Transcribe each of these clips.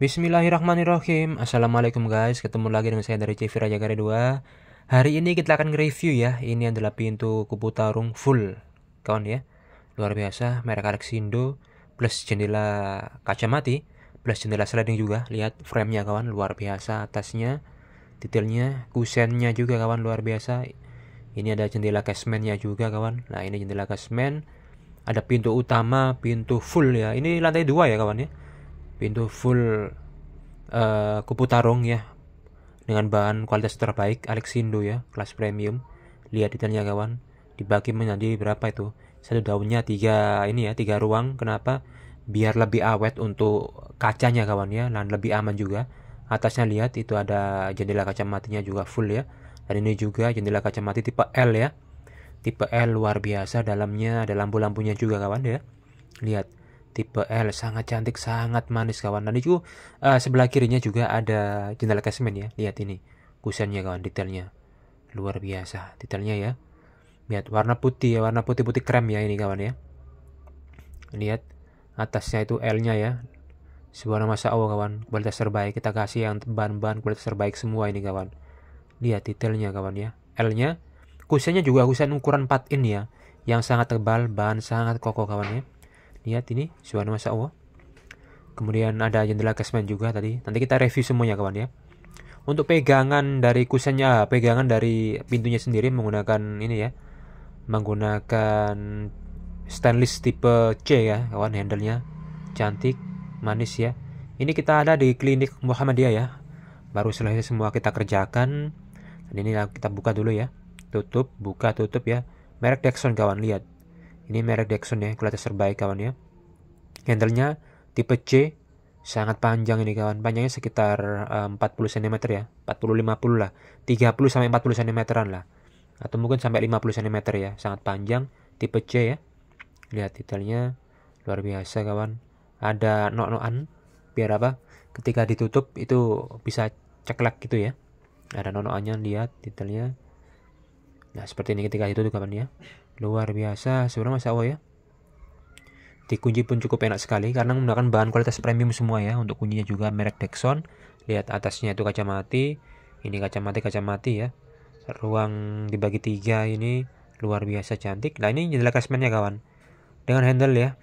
Bismillahirrahmanirrahim Assalamualaikum guys Ketemu lagi dengan saya dari CV Raja Kare 2 Hari ini kita akan nge-review ya Ini adalah pintu kupu tarung full Kawan ya Luar biasa merek Alexindo Plus jendela kaca mati Plus jendela sliding juga Lihat framenya kawan Luar biasa atasnya Detailnya Kusennya juga kawan Luar biasa Ini ada jendela casementnya juga kawan Nah ini jendela casement Ada pintu utama Pintu full ya Ini lantai dua ya kawan ya pintu full uh, tarung ya dengan bahan kualitas terbaik Alexindo ya kelas premium lihat detailnya kawan dibagi menjadi berapa itu satu daunnya tiga ini ya tiga ruang kenapa biar lebih awet untuk kacanya kawan ya dan lebih aman juga atasnya lihat itu ada jendela kaca matinya juga full ya dan ini juga jendela kaca mati tipe L ya tipe L luar biasa dalamnya ada lampu-lampunya juga kawan ya lihat tipe L sangat cantik sangat manis kawan dan itu uh, sebelah kirinya juga ada jendela casement ya lihat ini kusennya kawan detailnya luar biasa detailnya ya lihat warna putih ya warna putih putih krem ya ini kawan ya lihat atasnya itu L nya ya sebuah nama awal kawan kualitas terbaik kita kasih yang bahan-bahan kualitas terbaik semua ini kawan lihat detailnya kawan ya L nya kusennya juga kusen ukuran 4 in ya yang sangat tebal bahan sangat kokoh kawan ya lihat ini suara masa Allah kemudian ada jendela kesmen juga tadi nanti kita review semuanya kawan ya untuk pegangan dari kusennya ah, pegangan dari pintunya sendiri menggunakan ini ya menggunakan stainless tipe C ya kawan handlenya cantik manis ya ini kita ada di klinik Muhammadiyah ya baru selesai semua kita kerjakan dan ini kita buka dulu ya tutup buka tutup ya merek Dexon kawan lihat ini merek Dexon ya, kualitas terbaik kawan ya. Handlenya tipe C, sangat panjang ini kawan. Panjangnya sekitar uh, 40 cm ya, 40-50 lah. 30 sampai 40 cm lah. Atau mungkin sampai 50 cm ya, sangat panjang, tipe C ya. Lihat detailnya, luar biasa kawan. Ada no nokan biar apa? Ketika ditutup itu bisa ceklek gitu ya. Ada no nokannya lihat detailnya. Nah seperti ini ketika itu tuh kawan ya. Luar biasa, sebenarnya Mas Awo ya. Dikunci pun cukup enak sekali karena menggunakan bahan kualitas premium semua ya. Untuk kuncinya juga merek Dexon. Lihat atasnya itu kaca mati. Ini kaca mati, kaca mati ya. Ruang dibagi tiga ini luar biasa cantik. Nah ini jendela casement kawan. Dengan handle ya.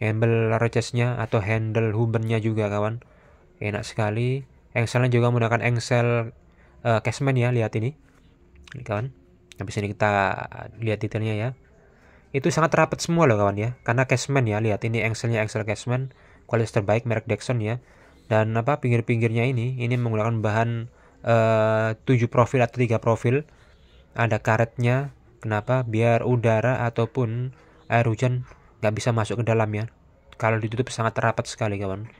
Handle recesnya atau handle hubernya juga kawan. Enak sekali. Engselnya juga menggunakan engsel uh, eh, casement ya. Lihat ini. Ini kawan habis ini kita lihat detailnya ya itu sangat rapat semua loh kawan ya karena cashman ya lihat ini engselnya engsel cashman kualitas terbaik merek Dexon ya dan apa pinggir-pinggirnya ini ini menggunakan bahan eh, uh, 7 profil atau tiga profil ada karetnya kenapa biar udara ataupun air hujan nggak bisa masuk ke dalam ya kalau ditutup sangat rapat sekali kawan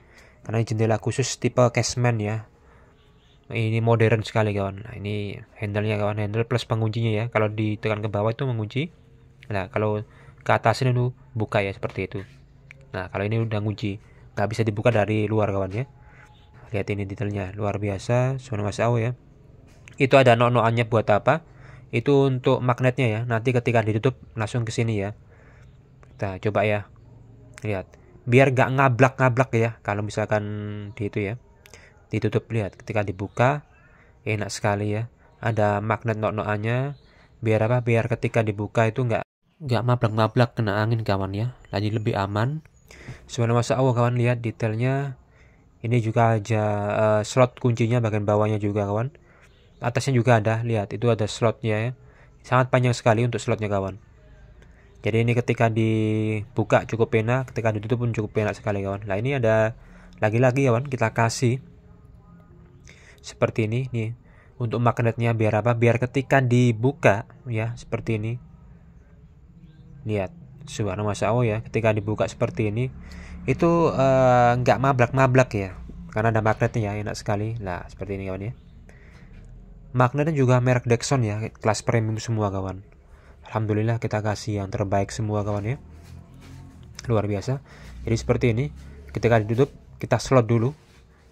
karena jendela khusus tipe casement ya ini modern sekali kawan nah ini nya kawan handle plus penguncinya ya kalau ditekan ke bawah itu mengunci nah kalau ke atas ini tuh buka ya seperti itu nah kalau ini udah ngunci nggak bisa dibuka dari luar kawan ya lihat ini detailnya luar biasa Sono Masao ya itu ada no noannya buat apa itu untuk magnetnya ya nanti ketika ditutup langsung ke sini ya kita coba ya lihat biar nggak ngablak-ngablak ya kalau misalkan di itu ya ditutup lihat ketika dibuka enak sekali ya ada magnet nok-nokannya biar apa biar ketika dibuka itu nggak nggak mablak-mablak kena angin kawan ya lagi lebih aman sebenarnya masa awal kawan lihat detailnya ini juga aja uh, slot kuncinya bagian bawahnya juga kawan atasnya juga ada lihat itu ada slotnya ya sangat panjang sekali untuk slotnya kawan jadi ini ketika dibuka cukup enak ketika ditutup pun cukup enak sekali kawan nah ini ada lagi-lagi kawan kita kasih seperti ini nih untuk magnetnya biar apa biar ketika dibuka ya seperti ini lihat subhanallah masa Allah ya ketika dibuka seperti ini itu eh, nggak uh, mablak-mablak ya karena ada magnetnya ya enak sekali lah seperti ini kawan ya magnetnya juga merek Dexon ya kelas premium semua kawan Alhamdulillah kita kasih yang terbaik semua kawan ya luar biasa jadi seperti ini ketika ditutup kita slot dulu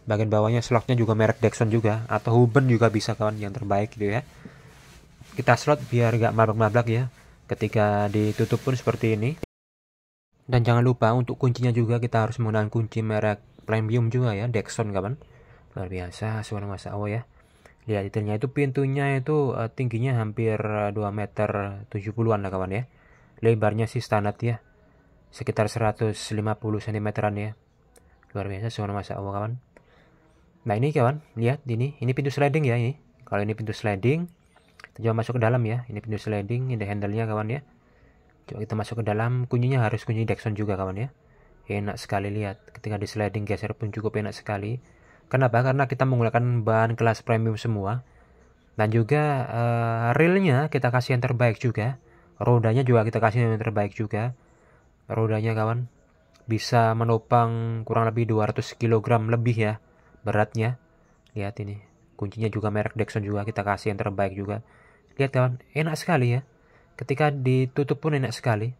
bagian bawahnya slotnya juga merek Dexon juga atau Huben juga bisa kawan yang terbaik gitu ya kita slot biar gak mabak-mabak ya ketika ditutup pun seperti ini dan jangan lupa untuk kuncinya juga kita harus menggunakan kunci merek premium juga ya Dexon kawan luar biasa suara masa awal ya lihat detailnya itu pintunya itu uh, tingginya hampir 2 eh, meter 70an lah kawan ya lebarnya sih standar ya sekitar 150 cm an ya luar biasa suara masa awal kawan Nah ini kawan, lihat ini, ini pintu sliding ya ini. Kalau ini pintu sliding, kita coba masuk ke dalam ya. Ini pintu sliding, ini handle-nya kawan ya. Coba kita masuk ke dalam, kuncinya harus kunci Dexon juga kawan ya. Enak sekali lihat, ketika di sliding geser pun cukup enak sekali. Kenapa? Karena kita menggunakan bahan kelas premium semua. Dan juga uh, reel-nya kita kasih yang terbaik juga. Rodanya juga kita kasih yang terbaik juga. Rodanya kawan bisa menopang kurang lebih 200 kg lebih ya beratnya lihat ini kuncinya juga merek Dexon juga kita kasih yang terbaik juga lihat kawan enak sekali ya ketika ditutup pun enak sekali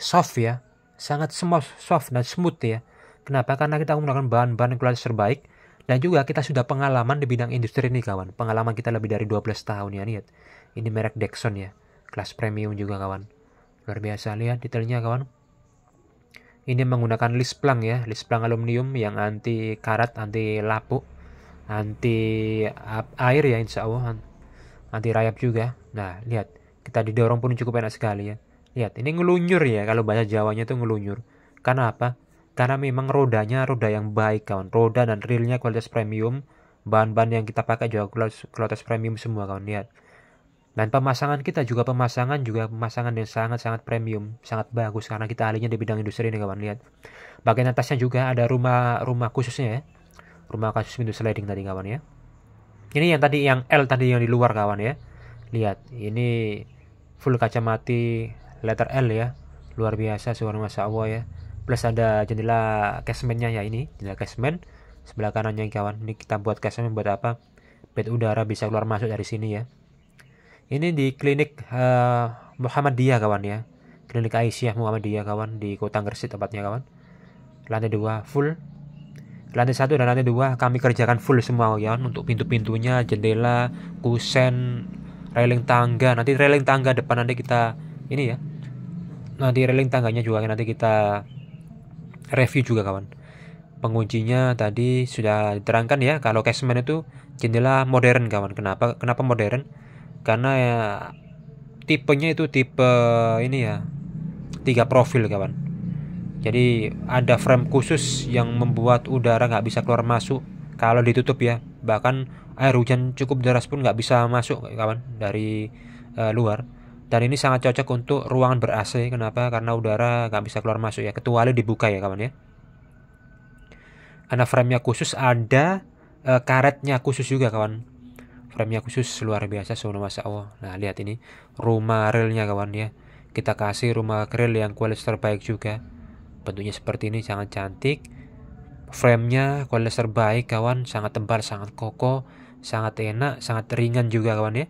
soft ya sangat smooth, soft dan smooth ya kenapa karena kita menggunakan bahan-bahan kualitas terbaik dan juga kita sudah pengalaman di bidang industri ini kawan. Pengalaman kita lebih dari 12 tahun ya lihat. Ini merek Dexon ya. Kelas premium juga kawan. Luar biasa lihat detailnya kawan ini menggunakan list lisplang ya, list lisplang aluminium yang anti karat, anti lapuk, anti air ya insya Allah, anti rayap juga. Nah lihat, kita didorong pun cukup enak sekali ya. Lihat, ini ngelunyur ya, kalau bahasa Jawanya itu ngelunyur. Karena apa? Karena memang rodanya roda yang baik kawan, roda dan reelnya kualitas premium, bahan-bahan yang kita pakai juga kualitas premium semua kawan, lihat. Dan pemasangan kita juga pemasangan juga pemasangan yang sangat-sangat premium, sangat bagus karena kita ahlinya di bidang industri ini. kawan lihat. Bagian atasnya juga ada rumah rumah khususnya ya. Rumah khusus window sliding tadi kawan ya. Ini yang tadi yang L tadi yang di luar kawan ya. Lihat, ini full kaca mati letter L ya. Luar biasa suara masa Allah ya. Plus ada jendela casementnya ya ini, jendela casement sebelah kanannya kawan. Ini kita buat casement buat apa? Bed udara bisa keluar masuk dari sini ya ini di klinik uh, Muhammadiyah kawan ya klinik Aisyah Muhammadiyah kawan di kota Gresik tempatnya kawan lantai dua full lantai satu dan lantai dua kami kerjakan full semua kawan untuk pintu-pintunya jendela kusen railing tangga nanti railing tangga depan nanti kita ini ya nanti railing tangganya juga nanti kita review juga kawan penguncinya tadi sudah diterangkan ya kalau casement itu jendela modern kawan kenapa kenapa modern karena ya tipenya itu tipe ini ya tiga profil kawan jadi ada frame khusus yang membuat udara nggak bisa keluar masuk kalau ditutup ya bahkan air hujan cukup deras pun nggak bisa masuk kawan dari uh, luar dan ini sangat cocok untuk ruangan ber AC kenapa karena udara nggak bisa keluar masuk ya kecuali dibuka ya kawan ya karena nya khusus ada e, karetnya khusus juga kawan Remnya khusus luar biasa subhanallah masa Allah. Nah lihat ini rumah relnya kawan ya. Kita kasih rumah rel yang kualitas terbaik juga. Bentuknya seperti ini sangat cantik. Frame nya kualitas terbaik kawan. Sangat tebal, sangat kokoh, sangat enak, sangat ringan juga kawan ya.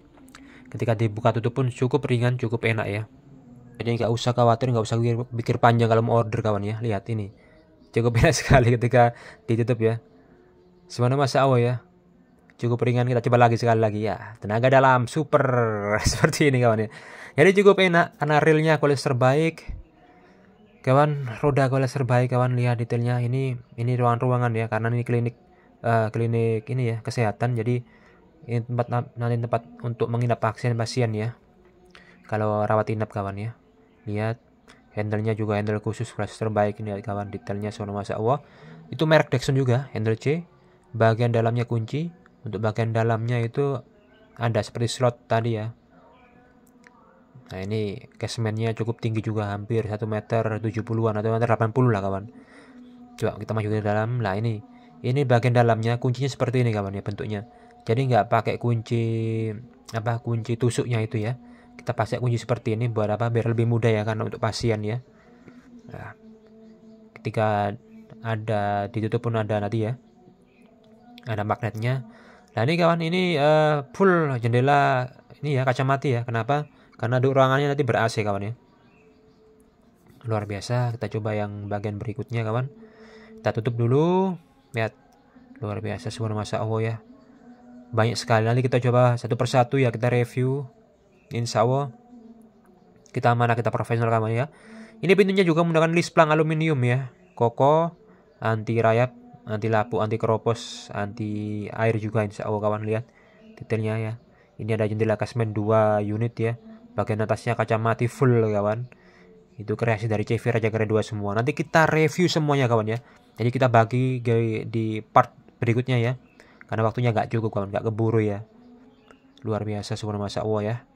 Ketika dibuka tutup pun cukup ringan, cukup enak ya. Jadi nggak usah khawatir, nggak usah pikir panjang kalau mau order kawan ya. Lihat ini cukup enak sekali ketika ditutup ya. Sebenarnya masa awal ya cukup ringan kita coba lagi sekali lagi ya tenaga dalam super seperti ini kawan ya jadi cukup enak karena realnya kualitas terbaik kawan roda kualitas terbaik kawan lihat detailnya ini ini ruangan-ruangan ya karena ini klinik uh, klinik ini ya kesehatan jadi ini tempat nanti tempat untuk menginap pasien-pasien ya kalau rawat inap kawan ya lihat handlenya juga handle khusus kualitas terbaik ini kawan detailnya semua masya Allah itu merek Dexon juga handle C bagian dalamnya kunci untuk bagian dalamnya itu ada seperti slot tadi ya nah ini casementnya cukup tinggi juga hampir 1 meter 70an atau meter 80 lah kawan coba kita masuk ke dalam lah ini ini bagian dalamnya kuncinya seperti ini kawan ya bentuknya jadi nggak pakai kunci apa kunci tusuknya itu ya kita pakai kunci seperti ini buat apa biar lebih mudah ya kan untuk pasien ya nah, ketika ada ditutup pun ada nanti ya ada magnetnya Nah ini kawan ini uh, full jendela ini ya kaca mati ya. Kenapa? Karena ruangannya nanti ber AC kawan ya. Luar biasa. Kita coba yang bagian berikutnya kawan. Kita tutup dulu. Lihat luar biasa Semua masa Allah ya. Banyak sekali nanti kita coba satu persatu ya kita review. Insya Allah kita mana kita profesional kawan ya. Ini pintunya juga menggunakan list plang aluminium ya. Kokoh anti rayap anti lapu anti keropos anti air juga insya Allah kawan lihat detailnya ya ini ada jendela kasmen 2 unit ya bagian atasnya kaca mati full kawan itu kreasi dari CV Raja Keren 2 semua nanti kita review semuanya kawan ya jadi kita bagi di part berikutnya ya karena waktunya gak cukup kawan gak keburu ya luar biasa semua masa Allah ya